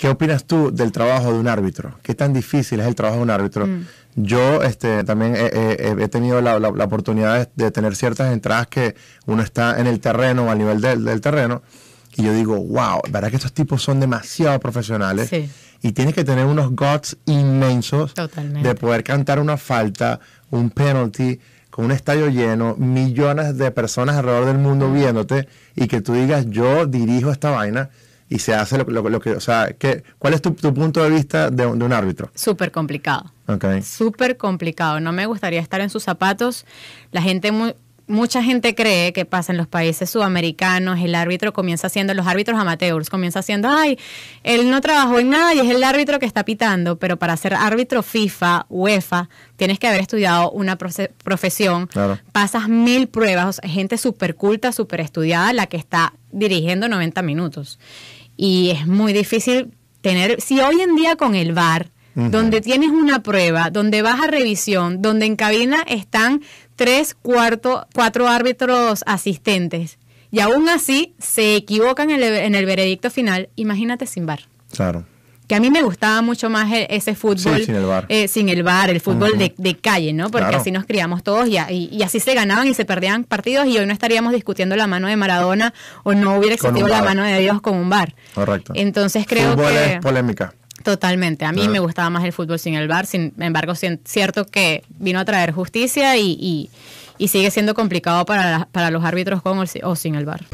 ¿Qué opinas tú del trabajo de un árbitro? ¿Qué tan difícil es el trabajo de un árbitro? Mm. Yo este, también he, tenido la, oportunidad de, tener ciertas entradas que uno está en el terreno, al nivel del, terreno, y yo digo, wow, ¿verdad que estos tipos son demasiado profesionales? Y tienes que tener unos guts inmensos de poder cantar una falta, un penalty, con un estadio lleno, millones de personas alrededor del mundo mm. viéndote, y que tú digas, yo dirijo esta vaina y se hace lo, que, o sea, ¿qué, ¿cuál es tu, punto de vista de, un árbitro? Súper complicado. Okay. Súper complicado. No me gustaría estar en sus zapatos. La gente mucha gente cree que pasa en los países sudamericanos, el árbitro comienza siendo, los árbitros amateurs comienza siendo, ay, él no trabajó en nada y es el árbitro que está pitando, pero para ser árbitro FIFA, UEFA, tienes que haber estudiado una profesión, claro. pasas mil pruebas, gente súper culta, súper estudiada, la que está dirigiendo 90 minutos y es muy difícil tener, si hoy en día con el VAR, donde tienes una prueba, donde vas a revisión, donde en cabina están tres, cuarto, cuatro árbitros asistentes, y aún así se equivocan en el, en el veredicto final, imagínate sin VAR. Claro que a mí me gustaba mucho más e, ese fútbol eh, sin, el bar. el fútbol de, calle, ¿no? Porque así nos criamos todos y, así se ganaban y se perdían partidos y hoy no estaríamos discutiendo la mano de Maradona o no hubiera existido la mano de Dios con un bar. Correcto. Entonces creo fútbol que... Es polémica. Totalmente. A mí me gustaba más el fútbol sin el bar, sin embargo, cierto que vino a traer justicia y, sigue siendo complicado para, para los árbitros con o sin el bar.